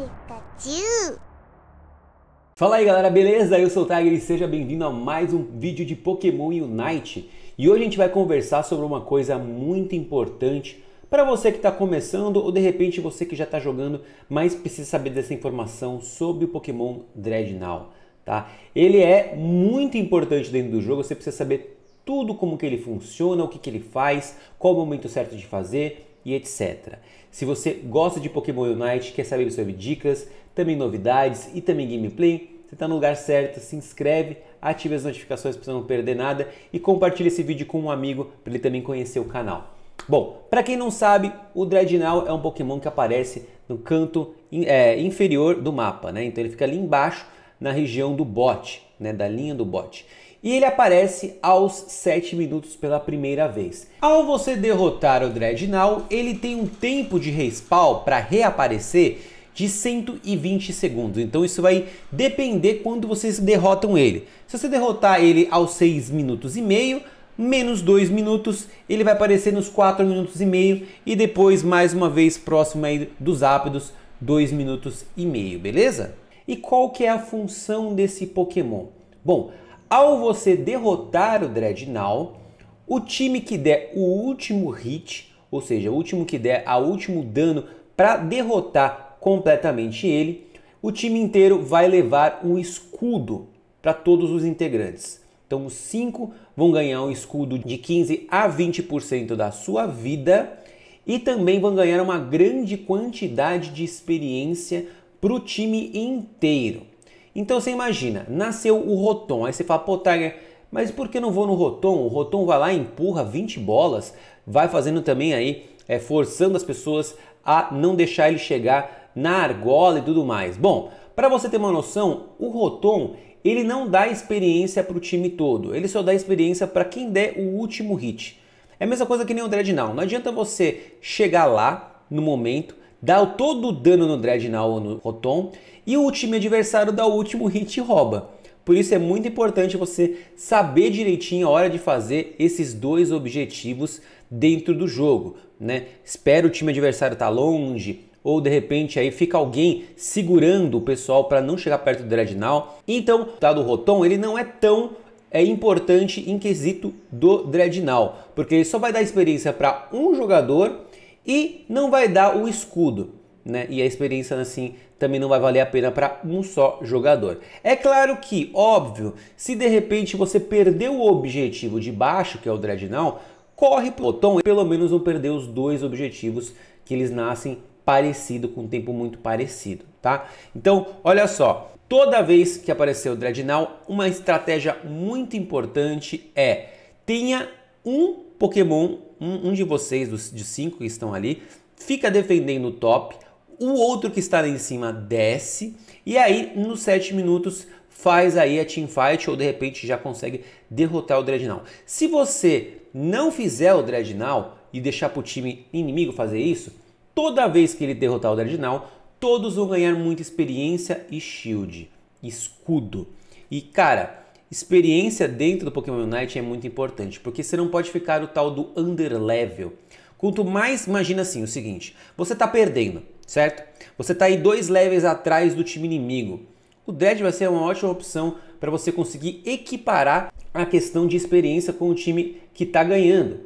Pikachu! Fala aí galera, beleza? Eu sou o Tiger e seja bem-vindo a mais um vídeo de Pokémon Unite. E hoje a gente vai conversar sobre uma coisa muito importante para você que está começando ou de repente você que já está jogando, mas precisa saber dessa informação sobre o Pokémon Dreadnought. Tá? Ele é muito importante dentro do jogo, você precisa saber tudo como que ele funciona, o que, que ele faz, qual o momento certo de fazer, e etc. Se você gosta de Pokémon Unite, quer saber sobre dicas, também novidades e também gameplay, você está no lugar certo, se inscreve, ative as notificações para não perder nada e compartilhe esse vídeo com um amigo para ele também conhecer o canal. Bom, para quem não sabe, o Dreadnought é um Pokémon que aparece no canto é, inferior do mapa, né? Então ele fica ali embaixo na região do bote, né? Da linha do bote e ele aparece aos 7 minutos pela primeira vez. Ao você derrotar o Dreadnought, ele tem um tempo de respawn para reaparecer de 120 segundos. Então isso vai depender quando vocês derrotam ele. Se você derrotar ele aos 6 minutos e meio, menos 2 minutos, ele vai aparecer nos 4 minutos e meio e depois mais uma vez próximo aí dos ápidos, 2 minutos e meio, beleza? E qual que é a função desse Pokémon? Bom, ao você derrotar o Dreadnought, o time que der o último hit, ou seja, o último que der a último dano para derrotar completamente ele, o time inteiro vai levar um escudo para todos os integrantes. Então os 5 vão ganhar um escudo de 15 a 20% da sua vida e também vão ganhar uma grande quantidade de experiência para o time inteiro. Então você imagina, nasceu o Roton, aí você fala, pô, Tiger, mas por que não vou no Roton? O Roton vai lá e empurra 20 bolas, vai fazendo também aí, é, forçando as pessoas a não deixar ele chegar na argola e tudo mais. Bom, para você ter uma noção, o Roton ele não dá experiência para o time todo, ele só dá experiência para quem der o último hit. É a mesma coisa que nem o Dreadnought, Não adianta você chegar lá no momento, dá todo o dano no Dreadnought ou no Rotom e o time adversário dá o último hit e rouba. Por isso é muito importante você saber direitinho a hora de fazer esses dois objetivos dentro do jogo, né? Espera o time adversário estar tá longe ou de repente aí fica alguém segurando o pessoal para não chegar perto do Dreadnought. Então, tá do Rotom, ele não é tão é importante em quesito do Dreadnought, porque ele só vai dar experiência para um jogador e não vai dar o escudo. Né? E a experiência assim também não vai valer a pena para um só jogador. É claro que, óbvio, se de repente você perdeu o objetivo de baixo, que é o Dreadnought, corre pro botão e pelo menos não perder os dois objetivos que eles nascem parecido, com um tempo muito parecido, tá? Então, olha só, toda vez que aparecer o Dreadnought, uma estratégia muito importante é tenha um Pokémon, um, um de vocês, dos de cinco que estão ali, fica defendendo o top, o outro que está lá em cima desce, e aí nos 7 minutos faz aí a teamfight ou de repente já consegue derrotar o Dreadnought. Se você não fizer o Dreadnought e deixar para o time inimigo fazer isso, toda vez que ele derrotar o Dreadnought, todos vão ganhar muita experiência e shield, escudo. E cara, experiência dentro do Pokémon Unite é muito importante, porque você não pode ficar o tal do underlevel. Quanto mais, imagina assim, o seguinte, você está perdendo, certo? Você está aí dois levels atrás do time inimigo. O Dread vai ser uma ótima opção para você conseguir equiparar a questão de experiência com o time que está ganhando.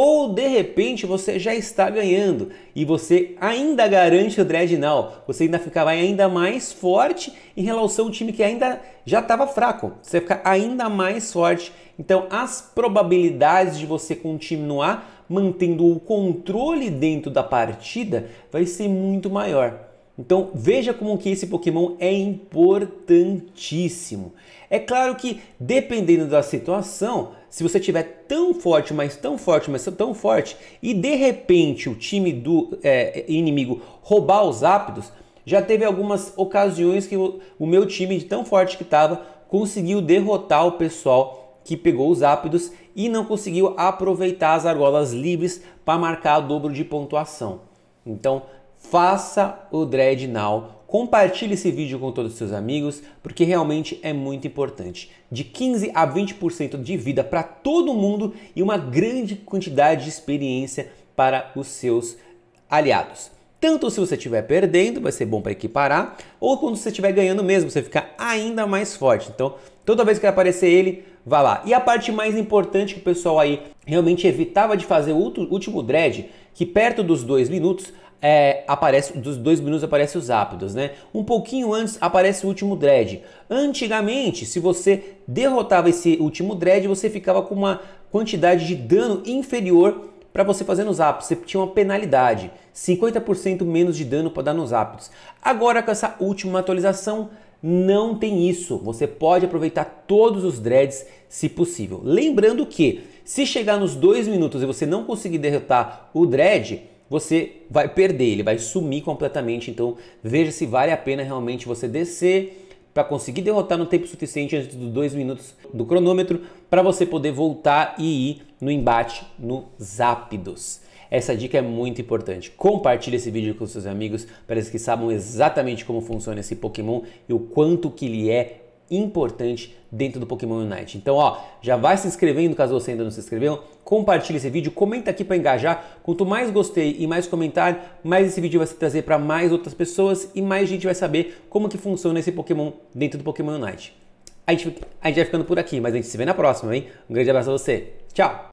Ou de repente você já está ganhando e você ainda garante o dreadnought, você ainda fica, vai ainda mais forte em relação ao time que ainda já estava fraco, você fica ainda mais forte. Então as probabilidades de você continuar mantendo o controle dentro da partida vai ser muito maior. Então veja como que esse Pokémon é importantíssimo. É claro que dependendo da situação, se você tiver tão forte, mas tão forte, mas tão forte, e de repente o time do é, inimigo roubar os ápidos, já teve algumas ocasiões que o, o meu time, de tão forte que estava, conseguiu derrotar o pessoal que pegou os ápidos e não conseguiu aproveitar as argolas livres para marcar o dobro de pontuação. Então, faça o Dreadnought Compartilhe esse vídeo com todos os seus amigos, porque realmente é muito importante. De 15 a 20% de vida para todo mundo e uma grande quantidade de experiência para os seus aliados. Tanto se você estiver perdendo, vai ser bom para equiparar, ou quando você estiver ganhando mesmo, você fica ainda mais forte. Então, toda vez que aparecer ele, vá lá. E a parte mais importante que o pessoal aí realmente evitava de fazer o último dread, que perto dos dois minutos é, aparece dos dois minutos aparece os ápidos, né? Um pouquinho antes aparece o último dread. Antigamente, se você derrotava esse último dread, você ficava com uma quantidade de dano inferior para você fazer nos ápidos. Você tinha uma penalidade, 50% menos de dano para dar nos ápidos. Agora com essa última atualização não tem isso. Você pode aproveitar todos os dreads se possível. Lembrando que se chegar nos dois minutos e você não conseguir derrotar o dread, você vai perder, ele vai sumir completamente. Então veja se vale a pena realmente você descer para conseguir derrotar no tempo suficiente antes dos dois minutos do cronômetro para você poder voltar e ir no embate no Zapdos. Essa dica é muito importante. Compartilhe esse vídeo com seus amigos para eles que sabem exatamente como funciona esse Pokémon e o quanto que ele é importante dentro do Pokémon Unite. Então, ó, já vai se inscrevendo caso você ainda não se inscreveu, Compartilhe esse vídeo, comenta aqui para engajar. Quanto mais gostei e mais comentário, mais esse vídeo vai se trazer para mais outras pessoas e mais gente vai saber como que funciona esse Pokémon dentro do Pokémon Unite. A gente, a gente vai ficando por aqui, mas a gente se vê na próxima, hein? Um grande abraço a você. Tchau.